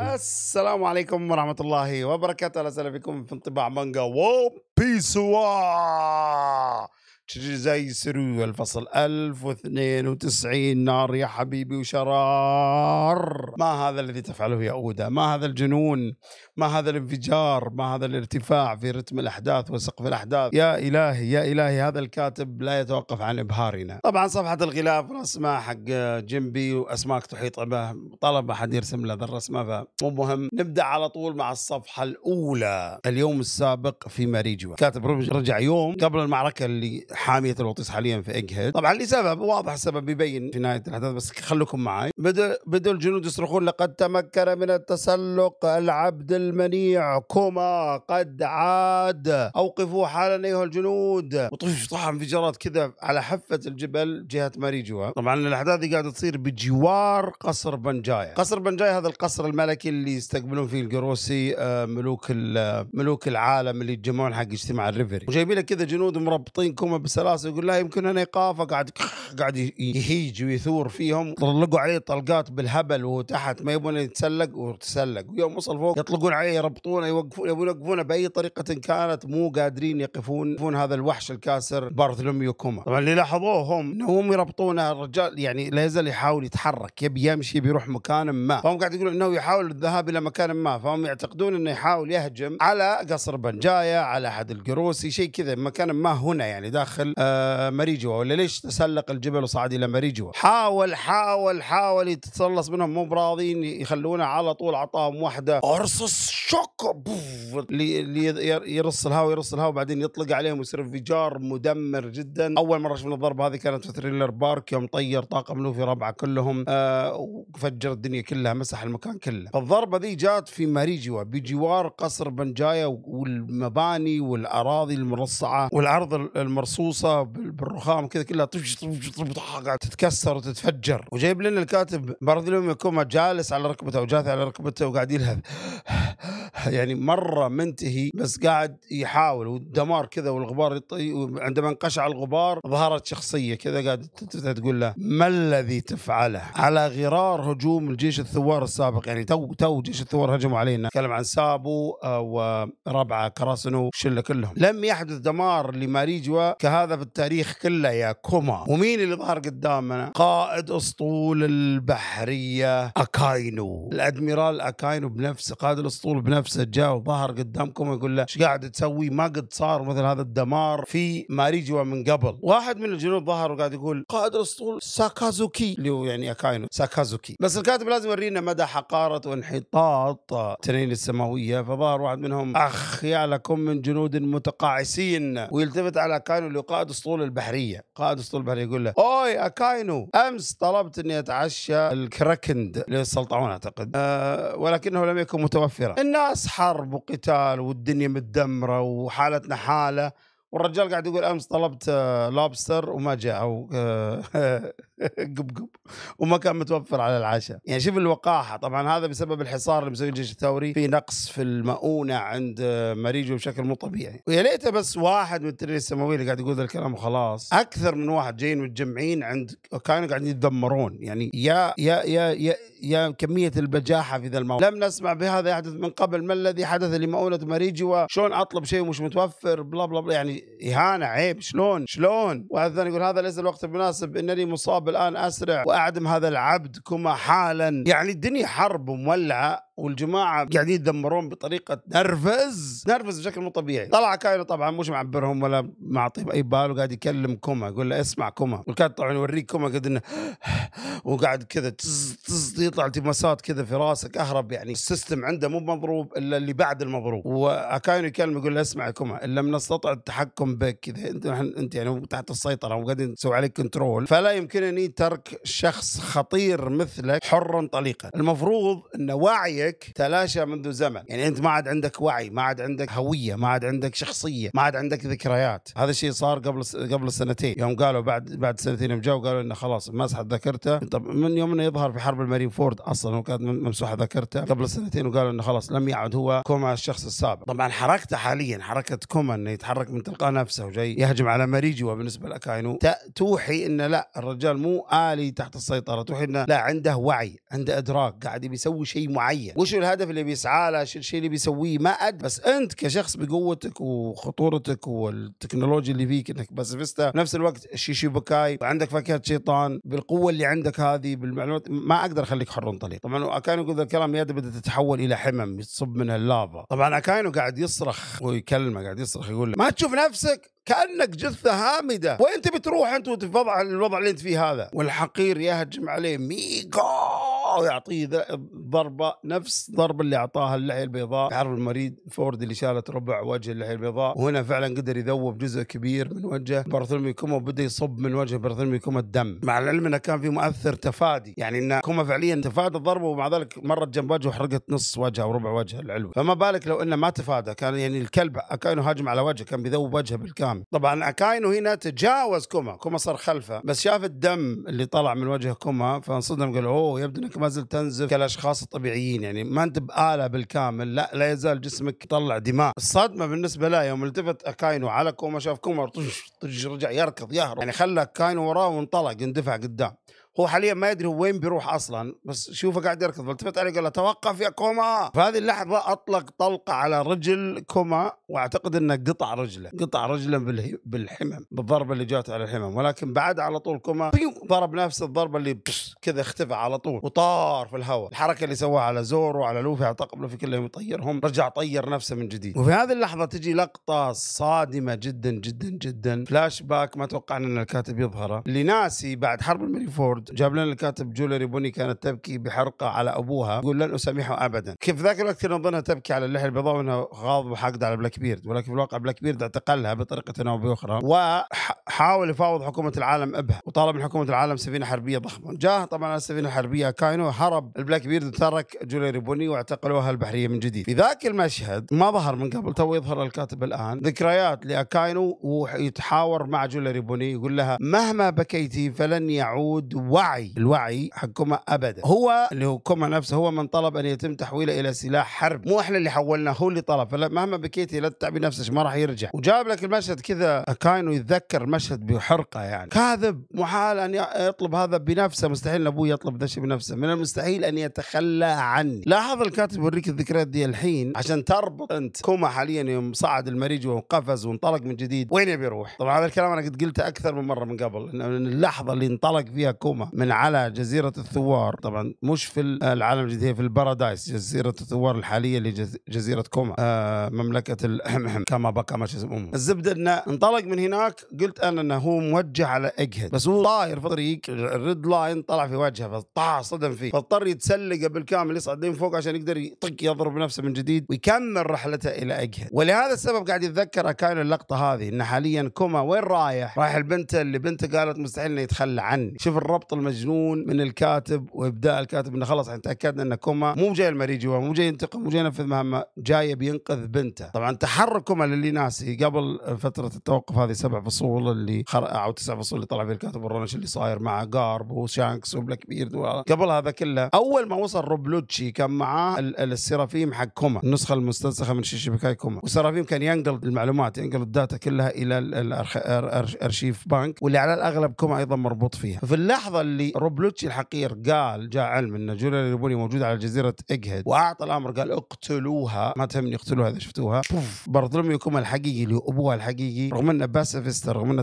نعم. السلام عليكم ورحمة الله وبركاته أهلا وسهلا بكم في انطباع مانجا ون بيس زي سرو الفصل 1092 نار يا حبيبي وشرار ما هذا الذي تفعله يا أودا ما هذا الجنون ما هذا الانفجار ما هذا الارتفاع في رتم الأحداث وسقف الأحداث يا إلهي يا إلهي هذا الكاتب لا يتوقف عن إبهارنا طبعا صفحة الغلاف رسمة حق جيمبي وأسماك تحيط به طلب أحد يرسم له الرسمة فمو مهم نبدأ على طول مع الصفحة الأولى اليوم السابق في ماريجوا كاتب رجع يوم قبل المعركة اللي حاميه الوطيس حاليا في اجهد طبعا لسبب واضح السبب يبين في نهايه الاحداث بس خليكم معي بدا بدا الجنود يصرخون لقد تمكن من التسلق العبد المنيع كما قد عاد اوقفوا حالا ايها الجنود وطفش طاح انفجارات كذا على حفه الجبل جهه ماريجوا طبعا الاحداث دي قاعده تصير بجوار قصر بنجايا قصر بنجايا هذا القصر الملكي اللي يستقبلون فيه القروسي آه، ملوك ملوك العالم اللي يتجمعون حق اجتماع الريفري وجايبين لك كذا جنود مربطين كوما بسلاسه يقول لا يمكن انا ايقافه قاعد قاعد يهيج ويثور فيهم طلقوا عليه طلقات بالهبل وهو تحت ما يبون يتسلق وتسلق ويوم وصل فوق يطلقون عليه يربطونه يوقفون يبون يوقفونه باي طريقه كانت مو قادرين يقفون يقفون هذا الوحش الكاسر بارثلوميو كوما طبعا اللي لاحظوه هم انهم يربطونه الرجال يعني لا يزال يحاول يتحرك يبي يمشي بيروح مكان ما فهم قاعد يقولون انه يحاول الذهاب الى مكان ما فهم يعتقدون انه يحاول يهجم على قصر بنجايا على احد القروسي شيء كذا مكان ما هنا يعني داخل داخل آه، مريجوا ولا ليش تسلق الجبل وصعد الى مريجوا حاول حاول حاول يتسلص منهم مو براضين يخلونه على طول عطاهم واحده ارصص شوك بوف اللي يرص الهواء يرص الهواء وبعدين يطلق عليهم ويصير انفجار مدمر جدا اول مره شفنا الضربه هذه كانت في ثريلر بارك يوم طير طاقم لوفي ربعه كلهم آه، وفجر الدنيا كلها مسح المكان كله فالضربه ذي جات في ماريجوا بجوار قصر بنجايا والمباني والاراضي المرصعه والارض المرصوصه بالرخام كذا كلها طفش طفش طفش قاعد تتكسر وتتفجر وجايب لنا الكاتب بارذلوم يكون جالس على ركبته وجاث على ركبته وقاعد يلهث يعني مره منتهي بس قاعد يحاول والدمار كذا والغبار يطي وعندما انقشع الغبار ظهرت شخصيه كذا قاعد تقول له ما الذي تفعله على غرار هجوم الجيش الثوار السابق يعني تو تو جيش الثوار هجموا علينا نتكلم عن سابو آه، وربعه كراسنو شله كلهم لم يحدث دمار لماريجوا كهذا في التاريخ كله يا كوما ومين اللي ظهر قدامنا قائد اسطول البحريه اكاينو الادميرال اكاينو بنفسه قائد الاسطول بنفسه نفسه جاء وظهر قدامكم ويقول له ايش قاعد تسوي ما قد صار مثل هذا الدمار في ماريجوا من قبل واحد من الجنود ظهر وقاعد يقول قائد الاسطول ساكازوكي اللي هو يعني اكاينو ساكازوكي بس الكاتب لازم يورينا مدى حقاره وانحطاط التنين السماويه فظهر واحد منهم اخ يا لكم من جنود متقاعسين ويلتفت على اكاينو اللي قائد اسطول البحريه قائد اسطول البحريه يقول له اوي اكاينو امس طلبت اني اتعشى الكراكند اللي اعتقد أه ولكنه لم يكن متوفرا الناس ناس حرب وقتال والدنيا متدمره وحالتنا حاله والرجال قاعد يقول امس طلبت لوبستر آه، وما جاء او قبقب آه، وما كان متوفر على العشاء يعني شوف الوقاحه طبعا هذا بسبب الحصار اللي مسويه الجيش الثوري في نقص في المؤونه عند آه، مريجو بشكل مو طبيعي ويا ليته بس واحد من التنين السماوي اللي قاعد يقول ذا الكلام وخلاص اكثر من واحد جايين متجمعين عند كانوا قاعدين يتدمرون يعني يا يا يا يا, يا كميه البجاحه في ذا الموضوع لم نسمع بهذا يحدث من قبل ما الذي حدث لمؤونه مريجي وشلون اطلب شيء ومش متوفر بلا بلا, بلا يعني اهانه عيب شلون شلون وهذا يقول هذا ليس الوقت المناسب انني مصاب الان اسرع واعدم هذا العبد كما حالا يعني الدنيا حرب مولعه والجماعه قاعدين يدمرون بطريقه نرفز نرفز بشكل مو طبيعي طلع كاينو طبعا مش معبرهم ولا معطيهم اي بال وقاعد يكلم كوما يقول له اسمع كوما والكاد طبعا يوريك كوما قد انه وقاعد كذا يطلع التماسات كذا في راسك اهرب يعني السيستم عنده مو مضروب الا اللي بعد المضروب واكاينو يكلم يقول له اسمع كوما ان لم نستطع التحكم بك كذا انت انت يعني تحت السيطره وقاعدين نسوي عليك كنترول فلا يمكنني ترك شخص خطير مثلك حرا طليقا المفروض ان وعيك عندك تلاشى منذ زمن يعني انت ما عاد عندك وعي ما عاد عندك هويه ما عاد عندك شخصيه ما عاد عندك ذكريات هذا الشيء صار قبل قبل سنتين يوم قالوا بعد بعد سنتين يوم جاوا قالوا انه خلاص مسحت ذاكرته طب من يوم انه يظهر في حرب المارين فورد اصلا وكانت ممسوحه ذاكرته قبل سنتين وقالوا انه خلاص لم يعد هو كوما الشخص السابق طبعا حركته حاليا حركه كوما انه يتحرك من تلقاء نفسه وجاي يهجم على ماريجوا بالنسبه لاكاينو توحي انه لا الرجال مو الي تحت السيطره توحي انه لا عنده وعي عنده ادراك قاعد يسوي شيء معين وشو الهدف اللي بيسعى له شو الشيء اللي بيسويه ما أد بس أنت كشخص بقوتك وخطورتك والتكنولوجيا اللي فيك أنك باسيفيستا نفس الوقت الشيشي بكاي وعندك فاكهة شيطان بالقوة اللي عندك هذه بالمعلومات ما أقدر أخليك حر طليق طبعا اكاينو يقول ذا الكلام يده بدأت تتحول إلى حمم يصب منها اللافا طبعا اكاينو قاعد يصرخ ويكلمه قاعد يصرخ يقول له ما تشوف نفسك كانك جثه هامده وانت بتروح انت في الوضع الوضع اللي انت فيه هذا والحقير يهجم عليه ميجا او يعطيه ضربه نفس ضرب اللي اعطاها اللحيه البيضاء عرض المريض فورد اللي شالت ربع وجه اللحيه البيضاء وهنا فعلا قدر يذوب جزء كبير من وجه بارثولمي كوما وبدا يصب من وجه بارثولمي كوما الدم مع العلم انه كان في مؤثر تفادي يعني ان كوما فعليا تفادى الضربه ومع ذلك مرت جنب وجهه وحرقت نص وجهه او ربع وجهه العلوي فما بالك لو انه ما تفادى كان يعني الكلب اكاينو هاجم على وجهه كان بيذوب وجهه بالكامل طبعا اكاينو هنا تجاوز كوما كوما صار خلفه بس شاف الدم اللي طلع من وجه كوما فانصدم قال اوه يبدو انك ما زلت تنزف كالاشخاص الطبيعيين يعني ما انت باله بالكامل لا لا يزال جسمك يطلع دماء الصدمه بالنسبه له يوم التفت اكاينو على كوما شاف كوما رجع يركض يهرب يعني خلى كاينو وراه وانطلق اندفع قدام هو حاليا ما يدري هو وين بيروح اصلا بس شوفه قاعد يركض فالتفت عليه قال له توقف يا كوما في هذه اللحظه اطلق طلقه على رجل كوما واعتقد انه قطع رجله قطع رجله بالحمم بالضربه اللي جات على الحمم ولكن بعد على طول كوما ضرب نفس الضربه اللي كذا اختفى على طول وطار في الهواء الحركه اللي سواها على زورو على لوفي على طقم لوفي كلهم يطيرهم رجع طير نفسه من جديد وفي هذه اللحظه تجي لقطه صادمه جدا جدا جدا فلاش باك ما توقعنا ان الكاتب يظهره اللي ناسي بعد حرب المريفورد وورد جاب لنا الكاتب جولري بوني كانت تبكي بحرقه على ابوها يقول لن اسامحه ابدا كيف ذاك الوقت كنا نظنها تبكي على اللحيه البيضاء وانها غاضب وحاقده على بلاك بيرد ولكن في الواقع بلاك بيرد اعتقلها بطريقه او باخرى وحاول يفاوض حكومه العالم ابها وطالب من حكومه العالم سفينه حربيه ضخمه جاه طبعا على السفينه الحربيه كاينو هرب البلاك بيرد وترك جولري بوني واعتقلوها البحريه من جديد في ذاك المشهد ما ظهر من قبل تو يظهر الكاتب الان ذكريات لاكاينو ويتحاور مع جولري بوني يقول لها مهما بكيتي فلن يعود وعي الوعي كوما ابدا هو اللي هو كوما نفسه هو من طلب ان يتم تحويله الى سلاح حرب مو احنا اللي حولناه هو اللي طلب فمهما بكيتي لا تتعبي نفسك ما راح يرجع وجاب لك المشهد كذا كاينو يتذكر المشهد بحرقه يعني كاذب محال ان يطلب هذا بنفسه مستحيل ابوي يطلب ذا الشيء بنفسه من المستحيل ان يتخلى عني لاحظ الكاتب يوريك الذكريات دي الحين عشان تربط انت كوما حاليا يوم صعد المريج وقفز وانطلق من جديد وين يبي يروح طبعا هذا الكلام انا قد قلته اكثر من مره من قبل ان اللحظه اللي انطلق فيها كوما الحكومه من على جزيرة الثوار طبعا مش في العالم الجديد هي في البارادايس جزيرة الثوار الحالية اللي جزيرة كوما آه مملكة كما بقى ما اسمهم الزبدة انه انطلق من هناك قلت انا انه هو موجه على اجهد بس هو طاير في الطريق الريد لاين طلع في وجهه فطاع صدم فيه فاضطر يتسلق بالكامل يصعد لين فوق عشان يقدر يطق يضرب نفسه من جديد ويكمل رحلته الى اجهد ولهذا السبب قاعد يتذكر كان اللقطه هذه انه حاليا كوما وين رايح؟ رايح البنت اللي بنته قالت مستحيل انه يتخلى عني شوف الربط الخط المجنون من الكاتب وابداع الكاتب انه خلاص احنا تاكدنا ان كوما مو جاي المريجي مو جاي ينتقم مو جاي ينفذ مهمه جاي بينقذ بنته طبعا تحرك كوما للي ناسي قبل فتره التوقف هذه سبع فصول اللي خر... او تسع فصول اللي طلع فيه الكاتب الرونش اللي صاير مع جارب وشانكس وبلاك بيرد قبل هذا كله اول ما وصل روبلوتشي كان معاه السيرافيم حق كوما النسخه المستنسخه من شيشيبكاي كوما والسيرافيم كان ينقل المعلومات ينقل الداتا كلها الى الارشيف بانك واللي على الاغلب كوما ايضا مربوط فيها ففي اللحظه اللي روبلوتشي الحقير قال جاء علم ان جوليا ليبوني موجوده على جزيره اجهد واعطى الامر قال اقتلوها ما تهمني اقتلوها اذا شفتوها بوف الحقيقي اللي هو ابوها الحقيقي رغم انه باسفست رغم انه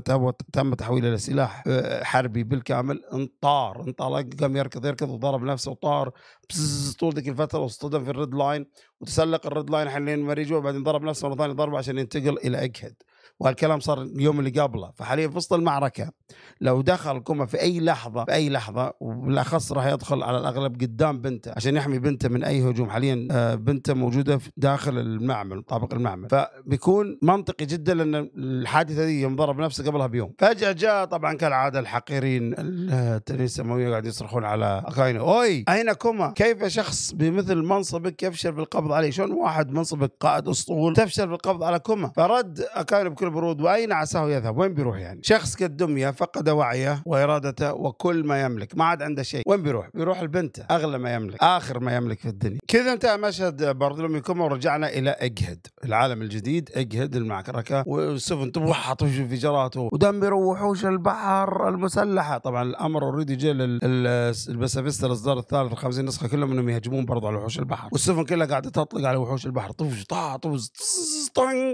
تم تحويله لسلاح آه، حربي بالكامل انطار انطلق قام يركض يركض وضرب نفسه وطار طول ذيك الفتره واصطدم في الريد لاين وتسلق الريد لاين حلين مريجو وبعدين ضرب نفسه مره ثانيه ضربه عشان ينتقل الى اجهد وهالكلام صار اليوم اللي قبله فحاليا في وسط المعركه لو دخل كوما في اي لحظه في اي لحظه وبالاخص راح يدخل على الاغلب قدام بنته عشان يحمي بنته من اي هجوم حاليا آه، بنته موجوده داخل المعمل طابق المعمل فبيكون منطقي جدا لان الحادثه دي يوم ضرب نفسه قبلها بيوم فجاه جاء طبعا كالعاده الحقيرين التنين السماويه قاعد يصرخون على اقاينه اوي اين كوما كيف شخص بمثل منصبك يفشل بالقبض عليه شلون واحد منصبك قائد اسطول تفشل بالقبض على كوما فرد اكاينو بكل برود واين عساه يذهب وين بيروح يعني شخص كالدميه فقد وعيه وارادته وكل ما يملك ما عاد عنده شيء وين بيروح بيروح البنت اغلى ما يملك اخر ما يملك في الدنيا كذا انتهى مشهد بارثولوميو كوما ورجعنا الى اجهد العالم الجديد اجهد المعركه والسفن تبحط انفجارات ودم وحوش البحر المسلحه طبعا الامر اوريدي جاء للبسافيستا الاصدار الثالث 50 نسخه كلهم انهم يهجمون برضه على وحوش البحر والسفن كلها قاعده تطلق على وحوش البحر طفش طا طفش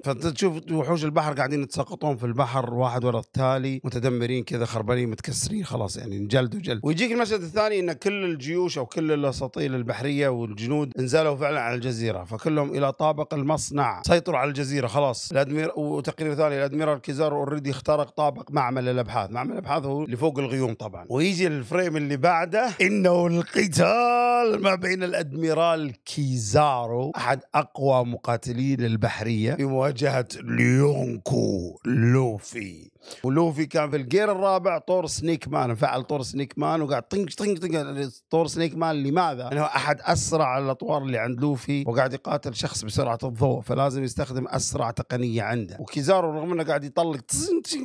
فانت تشوف وحوش البحر قاعدين يتساقطون في البحر واحد ورا التالي متدمرين دايرين كذا خربانين متكسرين خلاص يعني انجلدوا جلد ويجيك المشهد الثاني ان كل الجيوش او كل الاساطيل البحريه والجنود انزلوا فعلا على الجزيره فكلهم الى طابق المصنع سيطروا على الجزيره خلاص الادمير وتقرير ثاني الادميرال كيزارو اوريدي اخترق طابق معمل الابحاث معمل الابحاث هو اللي فوق الغيوم طبعا ويجي الفريم اللي بعده انه القتال ما بين الادميرال كيزارو احد اقوى مقاتلين البحريه في مواجهه ليونكو لوفي ولوفي كان في الجيم الجير الرابع طور سنيك مان فعل طور سنيك مان وقاعد طنق طنق طنق طور سنيك مان لماذا؟ لانه احد اسرع الاطوار اللي عند لوفي وقاعد يقاتل شخص بسرعه الضوء فلازم يستخدم اسرع تقنيه عنده وكيزارو رغم انه قاعد يطلق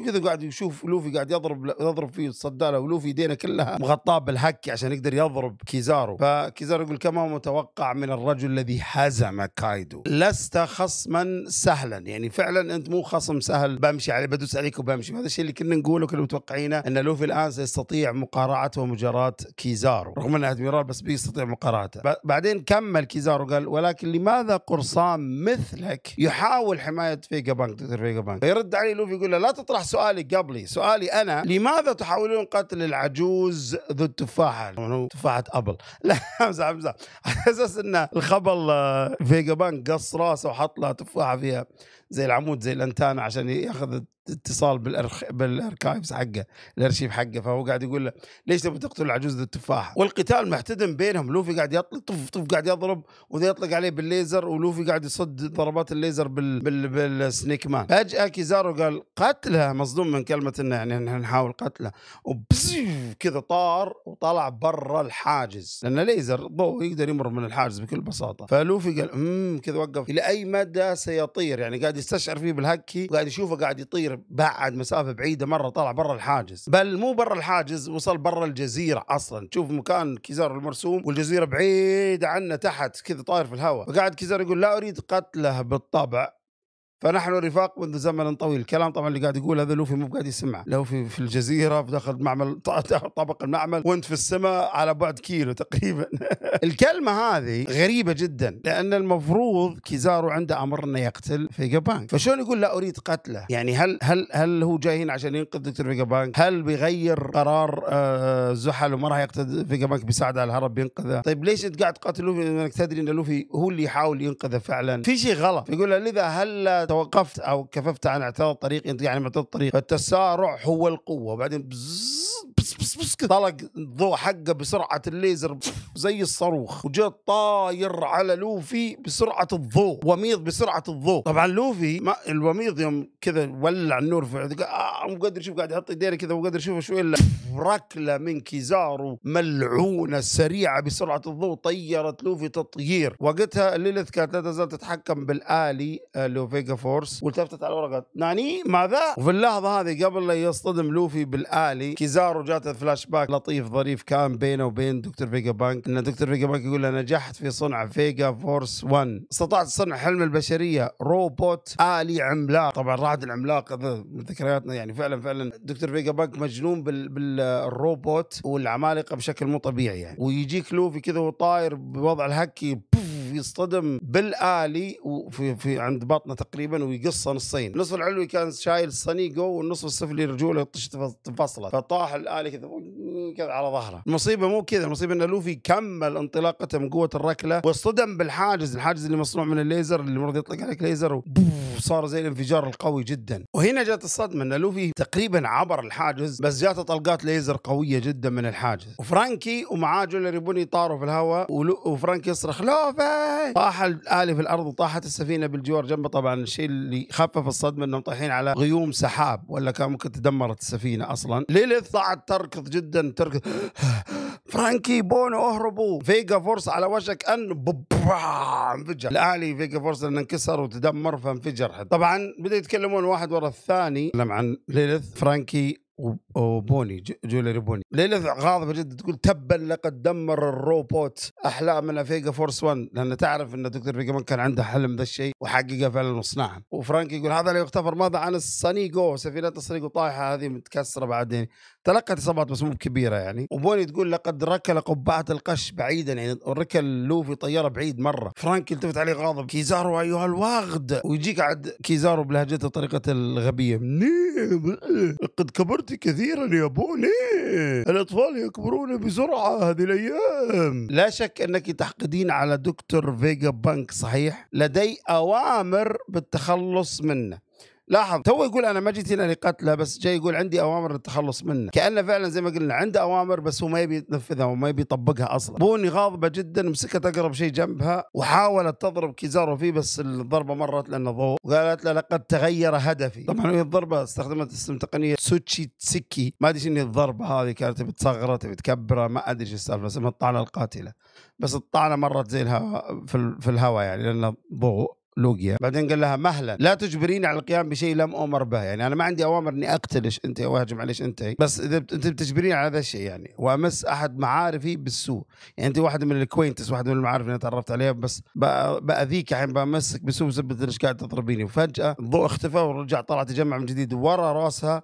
كذا قاعد يشوف لوفي قاعد يضرب يضرب فيه الصداله له ولوفي يدينه كلها مغطاه بالهك عشان يقدر يضرب كيزارو فكيزارو يقول كما متوقع من الرجل الذي هزم كايدو لست خصما سهلا يعني فعلا انت مو خصم سهل بمشي عليه بدوس عليك وبمشي هذا الشيء اللي كنا نقوله كنا متوقعين ان لوفي الان سيستطيع مقارعه ومجارات كيزارو رغم انه ادميرال بس بيستطيع مقارعته بعدين كمل كيزارو قال ولكن لماذا قرصان مثلك يحاول حمايه فيجا بانك دكتور فيجا بانك فيرد عليه لوفي يقول له لا تطرح سؤالي قبلي سؤالي انا لماذا تحاولون قتل العجوز ذو التفاحه تفاحه ابل لا امزح امزح على اساس ان الخبل آه، فيجا بانك قص راسه وحط له تفاحه فيها زي العمود زي الانتانا عشان ياخذ اتصال بالارخ بالاركايفز حقه الارشيف حقه فهو قاعد يقول له ليش تبي تقتل العجوز ذو التفاحه والقتال محتدم بينهم لوفي قاعد يطلق طف طف قاعد يضرب وذا يطلق عليه بالليزر ولوفي قاعد يصد ضربات الليزر بال بال بالسنيك مان فجاه كيزارو قال قتله مصدوم من كلمه انه يعني نحاول قتله كذا طار وطلع برا الحاجز لان ليزر ضوء يقدر يمر من الحاجز بكل بساطه فلوفي قال امم كذا وقف الى اي مدى سيطير يعني قاعد يستشعر فيه بالهكي وقاعد يشوفه قاعد يطير بعد مسافه بعيده مره طلع برا الحاجز بل مو برا الحاجز وصل برا الجزيره اصلا تشوف مكان كيزار المرسوم والجزيره بعيده عنه تحت كذا طاير في الهواء فقاعد كيزار يقول لا اريد قتله بالطبع فنحن رفاق منذ زمن طويل الكلام طبعا اللي قاعد يقول هذا لوفي مو قاعد يسمع لوفي في, الجزيرة في داخل معمل طبق المعمل وانت في السماء على بعد كيلو تقريبا الكلمة هذه غريبة جدا لأن المفروض كيزارو عنده أمر أنه يقتل فيجا بانك فشلون يقول لا أريد قتله يعني هل هل هل هو جاي هنا عشان ينقذ دكتور فيجا بانك هل بيغير قرار آه، زحل وما راح يقتل فيجا بانك بيساعده على الهرب بينقذه طيب ليش انت قاعد تقاتل لوفي لانك تدري ان لوفي هو اللي يحاول ينقذه فعلا في شيء غلط يقول لذا هل توقفت او كففت عن اعتراض الطريق انت يعني معترض الطريق التسارع هو القوه وبعدين بزز بس بس كده طلق الضوء حقه بسرعه الليزر زي الصاروخ وجاء طاير على لوفي بسرعه الضوء وميض بسرعه الضوء طبعا لوفي ما الوميض يوم كذا ولع النور في عينه آه مو قادر يشوف قاعد يحط ايديه كذا مو قادر يشوف الا ركله من كيزارو ملعونه سريعه بسرعه الضوء طيرت لوفي تطيير وقتها الليلث كانت لا تزال تتحكم بالالي آه، لوفيجا فورس والتفتت على الورقه ناني ماذا وفي اللحظه هذه قبل لا يصطدم لوفي بالالي كيزارو جاته فلاش باك لطيف ظريف كان بينه وبين دكتور فيجا بانك ان دكتور فيجا بانك يقول انا نجحت في صنع فيجا فورس 1 استطعت صنع حلم البشريه روبوت الي عملاق طبعا رعد العملاق ذكرياتنا يعني فعلا فعلا دكتور فيجا بانك مجنون بالروبوت والعمالقه بشكل مو طبيعي يعني ويجيك لوفي كذا وطاير بوضع الهكي بوف يصطدم بالآلي وفي في عند بطنه تقريبا ويقصه نصين النصف العلوي كان شايل صنيقه والنصف السفلي رجوله تنفصلت، فطاح الآلي كذا كذا على ظهره المصيبه مو كذا المصيبه ان لوفي كمل انطلاقته من قوه الركله واصطدم بالحاجز الحاجز اللي مصنوع من الليزر اللي المفروض يطلق عليك ليزر وصار زي الانفجار القوي جدا وهنا جت الصدمه ان لوفي تقريبا عبر الحاجز بس جاته طلقات ليزر قويه جدا من الحاجز وفرانكي ومعاه جولري بوني طاروا في الهواء وفرانكي يصرخ لوفي طاح الالي في الارض وطاحت السفينه بالجوار جنبه طبعا الشيء اللي خفف الصدمه انهم طايحين على غيوم سحاب ولا كان ممكن تدمرت السفينه اصلا ليليث طلعت تركض جدا تركض فرانكي بونو اهربوا فيجا فورس على وشك ان انفجر الاهلي فيجا فورس انه انكسر وتدمر فانفجر حد. طبعا بدا يتكلمون واحد ورا الثاني تكلم نعم، عن ليلث فرانكي وبوني جولري بوني ليلث غاضبه جدا تقول تبا لقد دمر الروبوت احلامنا فيجا فورس 1 لان تعرف ان دكتور مان كان عنده حلم ذا الشيء وحققه فعلا وصنعها وفرانكي يقول هذا لا يغتفر ماذا عن الصنيجو سفينه الصنيجو طايحه هذه متكسره بعدين تلقت اصابات بس مو كبيره يعني وبوني تقول لقد ركل قبعه القش بعيدا يعني ركل لوفي طياره بعيد مره فرانك التفت عليه غاضب كيزارو ايها الواغد ويجيك عاد كيزارو بلهجته الطريقه الغبيه قد كبرت كثيرا يا بوني الاطفال يكبرون بسرعه هذه الايام لا شك انك تحقدين على دكتور فيجا بانك صحيح لدي اوامر بالتخلص منه لاحظ تو يقول انا ما جيت هنا لقتله بس جاي يقول عندي اوامر للتخلص منه كانه فعلا زي ما قلنا عنده اوامر بس هو ما يبي ينفذها وما يبي يطبقها اصلا بوني غاضبه جدا مسكت اقرب شيء جنبها وحاولت تضرب كيزارو فيه بس الضربه مرت لانه ضوء وقالت له لقد تغير هدفي طبعا هي الضربه استخدمت اسم تقنيه سوتشي تسكي ما ادري شنو الضربه هذه كانت بتصغره تبي تكبره ما ادري شو السالفه اسمها الطعنه القاتله بس الطعنه مرت زي الهواء في الهواء يعني لانه ضوء لوجيا بعدين قال لها مهلا لا تجبريني على القيام بشيء لم أمر به يعني أنا ما عندي أوامر أني أقتلش أنت أو أهجم عليش أنت بس إذا أنت بتجبريني على هذا الشيء يعني وأمس أحد معارفي بالسوء يعني أنت واحد من الكوينتس واحد من المعارف اللي تعرفت عليها بس بأذيك الحين بمسك بسوء بسبب أنك قاعد تضربيني وفجأة الضوء اختفى ورجع طلع تجمع من جديد ورا راسها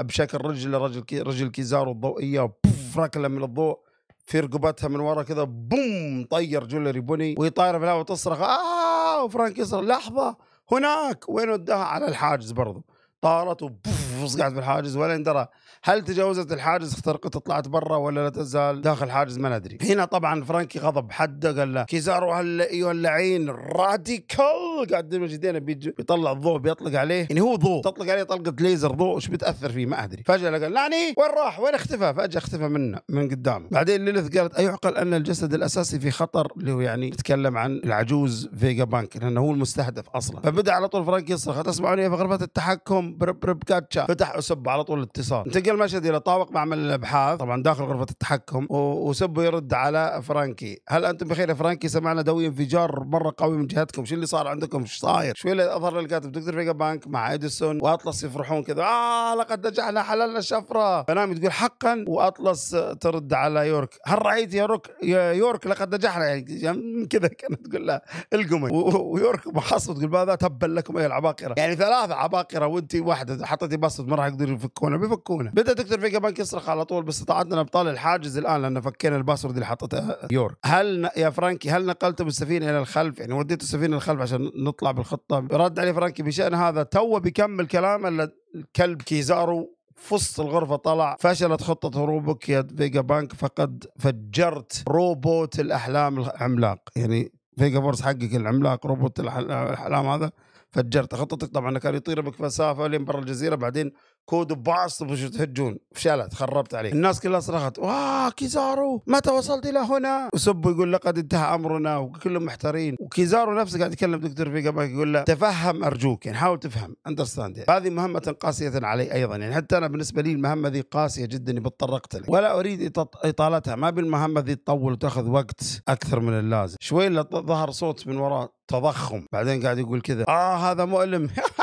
بشكل رجل رجل كي رجل كيزار الضوئيه وبوف ركله من الضوء في رقبتها من ورا كذا بوم طير جولري بني وهي طايره في الهواء وتصرخ آه وفرانك يصر لحظه هناك وين وداها على الحاجز برضو طارت وبوف بالحاجز ولا يندرى هل تجاوزت الحاجز اخترقت طلعت برا ولا لا تزال داخل الحاجز ما ندري هنا طبعا فرانكي غضب حده قال له كيزارو هلا ايها اللعين راديكال قاعد دبل جدينا بيطلع الضوء بيطلق عليه يعني هو ضوء تطلق عليه طلقه ليزر ضوء ايش بتاثر فيه ما ادري فجاه قال لعني وين راح وين اختفى فجاه اختفى منه من قدامه بعدين ليلث قالت ايعقل ان الجسد الاساسي في خطر اللي هو يعني يتكلم عن العجوز فيجا بانك لانه هو المستهدف اصلا فبدا على طول فرانكي يصرخ تسمعوني في غرفه التحكم برب برب كاتشا فتح وسب على طول الاتصال انتقل مشهد الى طابق معمل الابحاث طبعا داخل غرفه التحكم وسبه يرد على فرانكي هل انتم بخير يا فرانكي سمعنا دوي انفجار مره قوي من جهتكم شو اللي صار عندكم ايش صاير شو اللي اظهر للكاتب دكتور فيجا بانك مع اديسون واطلس يفرحون كذا اه لقد نجحنا حللنا الشفره فنام تقول حقا واطلس ترد على يورك هل رايت يا روك يا يورك لقد نجحنا يعني كذا كانت تقول له القمي ويورك محصل تقول ماذا تبا لكم ايها العباقره يعني ثلاثه عباقره وانت واحده حطيتي بسط راح يقدروا يفكونا بيفكونا بدها تكتر فيجا بنك يصرخ على طول باستطاعتنا ابطال الحاجز الان لان فكينا الباسورد اللي حطيته يور هل ن... يا فرانكي هل نقلتم السفينه الى الخلف يعني وديتوا السفينه للخلف عشان نطلع بالخطه رد علي فرانكي بشان هذا تو بيكمل كلامه الا الكلب كيزارو فص الغرفة طلع فشلت خطة هروبك يا فيجا بانك فقد فجرت روبوت الأحلام العملاق يعني فيجا فورس حقك العملاق روبوت الاحلام هذا فجرت خطتك طبعا كان يطير بك مسافه لين برا الجزيره بعدين كود بعص تهجون فشلت خربت عليك الناس كلها صرخت واه كيزارو متى وصلت الى هنا وسب يقول لقد انتهى امرنا وكلهم محتارين وكيزارو نفسه قاعد يتكلم دكتور فيجا يقول له تفهم ارجوك يعني حاول تفهم اندرستاند يعني. هذه مهمه قاسيه علي ايضا يعني حتى انا بالنسبه لي المهمه ذي قاسيه جدا بتطرقت لها ولا اريد اطالتها ما بالمهمه ذي تطول وتاخذ وقت اكثر من اللازم شوي ظهر صوت من وراء تضخم بعدين قاعد يقول كذا اه هذا مؤلم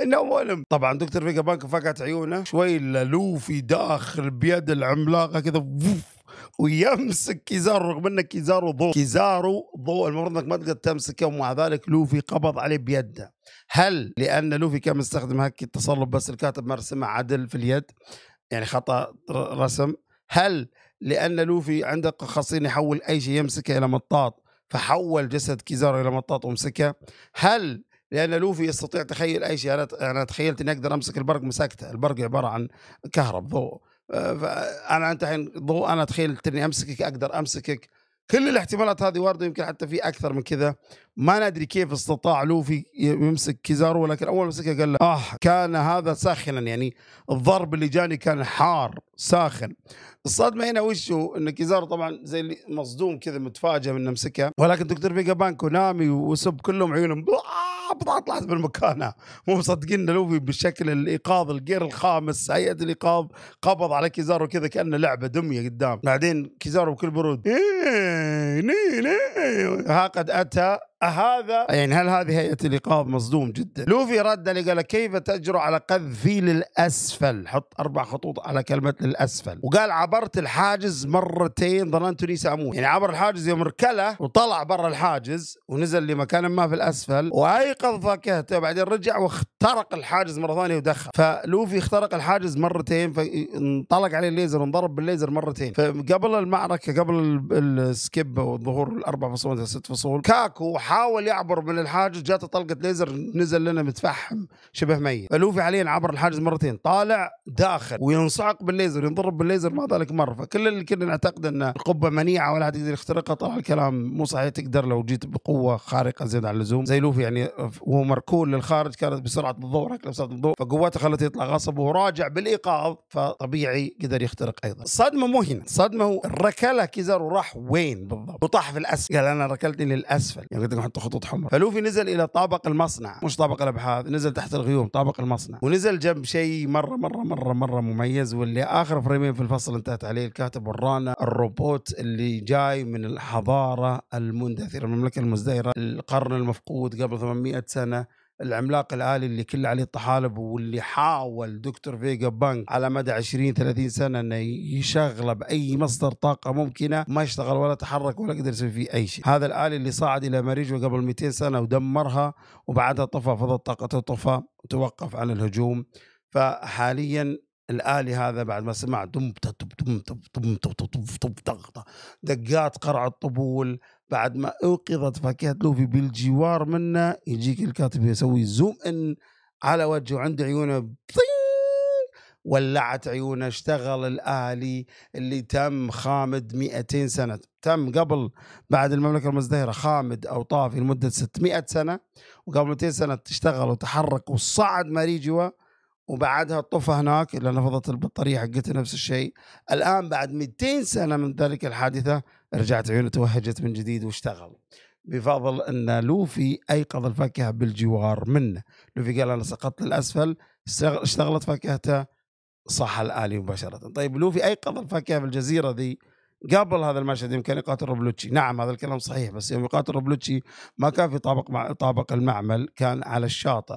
انه مؤلم طبعا دكتور فيجا بانك فقعت عيونه شوي لوفي داخل بيد العملاقه كذا ويمسك كيزارو رغم انه كيزارو ضوء كيزارو ضوء المفروض انك ما تقدر تمسكه ومع ذلك لوفي قبض عليه بيده هل لان لوفي كان مستخدم هكي التصلب بس الكاتب ما رسمه عدل في اليد يعني خطا رسم هل لان لوفي عنده خاصيه يحول اي شيء يمسكه الى مطاط فحول جسد كيزارو الى مطاط ومسكه هل لان لوفي يستطيع تخيل اي شيء انا انا تخيلت اني اقدر امسك البرق مسكته البرق عباره عن كهرب ضوء فانا انت الحين ضوء انا تخيلت اني امسكك اقدر امسكك كل الاحتمالات هذه وارده يمكن حتى في اكثر من كذا ما ندري كيف استطاع لوفي يمسك كيزارو ولكن اول ما مسكه قال له اه كان هذا ساخنا يعني الضرب اللي جاني كان حار ساخن الصدمه هنا وشو ان كيزارو طبعا زي اللي مصدوم كذا متفاجئ من مسكها ولكن دكتور بيجا بانكو نامي وسب كلهم عيونهم آه، طلعت من مكانها مو مصدقين ان لوفي بالشكل الايقاظ الجير الخامس هيئه الايقاظ قبض على كيزارو كذا كانه لعبه دميه قدام بعدين كيزارو بكل برود إيه، إيه، إيه. ها قد اتى هذا يعني هل هذه هيئه الإيقاف مصدوم جدا لوفي رد قال كيف تجرؤ على قذفي للأسفل حط أربع خطوط على كلمة للأسفل وقال عبرت الحاجز مرتين ظننت اني ساموت يعني عبر الحاجز يوم ركله وطلع برا الحاجز ونزل لمكان ما في الأسفل وأيقظ فاكهته بعدين رجع واخترق الحاجز مرة ثانية ودخل فلوفي اخترق الحاجز مرتين فانطلق عليه الليزر وانضرب بالليزر مرتين فقبل المعركة قبل السكيب والظهور الأربع فصول ست فصول كاكو حاول يعبر من الحاجز جاته طلقه ليزر نزل لنا متفحم شبه ميت فلوفي حاليا عبر الحاجز مرتين طالع داخل وينصعق بالليزر ينضرب بالليزر ما ذلك مره فكل اللي كنا نعتقد ان القبه منيعه ولا حد يقدر يخترقها طلع الكلام مو صحيح تقدر لو جيت بقوه خارقه زياده عن اللزوم زي لوفي يعني وهو مركون للخارج كانت بسرعه الضوء حق بسرعه الضوء فقوته خلته يطلع غصب وراجع بالايقاظ فطبيعي قدر يخترق ايضا الصدمه مو هنا الصدمه ركله كيزر وراح وين بالضبط وطاح في الاسفل قال انا ركلتني للاسفل يعني نحط خطوط حمراء فلوفي نزل الى طابق المصنع مش طابق الابحاث نزل تحت الغيوم طابق المصنع ونزل جنب شيء مره مره مره مره مميز واللي اخر فريمين في الفصل انتهت عليه الكاتب ورانا الروبوت اللي جاي من الحضاره المندثره المملكه المزدهره القرن المفقود قبل 800 سنه العملاق الالي اللي كله عليه الطحالب واللي حاول دكتور فيجا بانك على مدى 20 30 سنه انه يشغله باي مصدر طاقه ممكنه ما اشتغل ولا تحرك ولا قدر يسوي فيه اي شيء، هذا الالي اللي صعد الى ماريجو قبل 200 سنه ودمرها وبعدها طفى فضل طاقته طفى وتوقف عن الهجوم فحاليا الالي هذا بعد ما سمع دم طب طب طب طب طب طب دقات قرع الطبول بعد ما أوقظت فاكهة لوفي بالجوار منا يجيك الكاتب يسوي زوم إن على وجهه عند عيونه ولعت عيونه اشتغل الآلي اللي تم خامد 200 سنة تم قبل بعد المملكة المزدهرة خامد أو طافي لمدة 600 سنة وقبل 200 سنة اشتغل وتحرك وصعد ماريجوا وبعدها طفى هناك لأن نفضت البطارية حقتها نفس الشيء الآن بعد 200 سنة من ذلك الحادثة رجعت عيونه توهجت من جديد واشتغل بفضل ان لوفي ايقظ الفاكهه بالجوار منه لوفي قال انا سقطت للاسفل اشتغلت فاكهته صح الالي مباشره طيب لوفي ايقظ الفاكهه في الجزيره ذي قبل هذا المشهد يمكن يقاتل روبلوتشي نعم هذا الكلام صحيح بس يوم يقاتل روبلوتشي ما كان في طابق مع طابق المعمل كان على الشاطئ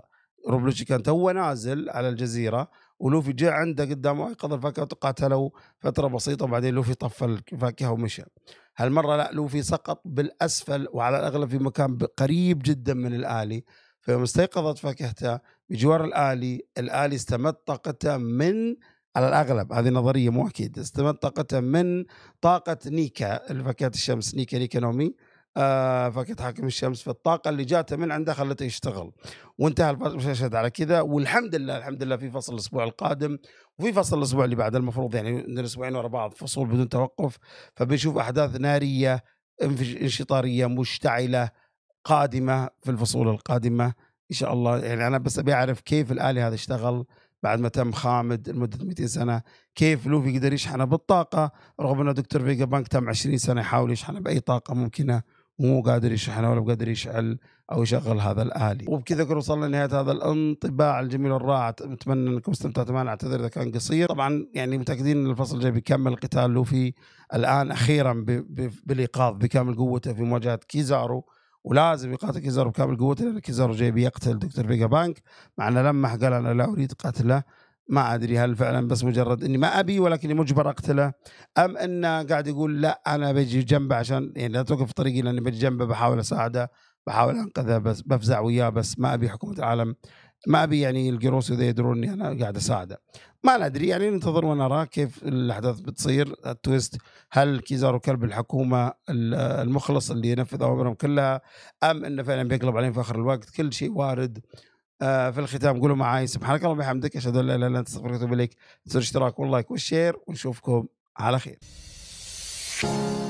روبلوتشي كان توه نازل على الجزيره ولوفي جاء عنده قدامه ايقظ آه، الفاكهه وتقاتلوا فتره بسيطه وبعدين لوفي طفى الفاكهه ومشى هالمره لا لوفي سقط بالاسفل وعلى الاغلب في مكان قريب جدا من الالي فيوم استيقظت فاكهته بجوار الالي الالي استمد طاقته من على الاغلب هذه نظريه مو اكيد استمد طاقته من طاقه نيكا الفاكهه الشمس نيكا نيكا نومي آه حاكم الشمس الطاقة اللي جاته من عنده خلته يشتغل وانتهى المشهد على كذا والحمد لله الحمد لله في فصل الاسبوع القادم وفي فصل الاسبوع اللي بعده المفروض يعني اسبوعين ورا بعض فصول بدون توقف فبنشوف احداث ناريه انشطاريه مشتعله قادمه في الفصول القادمه ان شاء الله يعني انا بس ابي اعرف كيف الالي هذا اشتغل بعد ما تم خامد لمده 200 سنه كيف لوفي قدر يشحنه بالطاقه رغم أن دكتور فيجا بانك تم 20 سنه يحاول يشحنه باي طاقه ممكنه مو قادر يشحنه ولا قادر يشعل او يشغل هذا الالي وبكذا نكون وصلنا لنهايه هذا الانطباع الجميل والرائع اتمنى انكم استمتعتوا معنا اعتذر اذا كان قصير طبعا يعني متاكدين ان الفصل الجاي بيكمل قتال لوفي الان اخيرا بالايقاظ بكامل قوته في مواجهه كيزارو ولازم يقاتل كيزارو بكامل قوته لان كيزارو جاي بيقتل دكتور فيجا بانك مع انه لمح قال انا لا اريد قتله ما ادري هل فعلا بس مجرد اني ما ابي ولكني مجبر اقتله ام انه قاعد يقول لا انا بجي جنبه عشان يعني لا توقف في طريقي لاني بجي جنبه بحاول اساعده بحاول انقذه بس بفزع وياه بس ما ابي حكومه العالم ما ابي يعني القروس اذا يدرون اني انا قاعد اساعده ما ندري يعني ننتظر ونرى كيف الاحداث بتصير التويست هل كيزارو كلب الحكومه المخلص اللي ينفذ اوامرهم كلها ام انه فعلا بيقلب عليهم في اخر الوقت كل شيء وارد آه، في الختام قولوا معي سبحانك اللهم وبحمدك اشهد ان لا اله الا انت استغفرك واتوب اليك انسوا الاشتراك واللايك والشير ونشوفكم على خير. you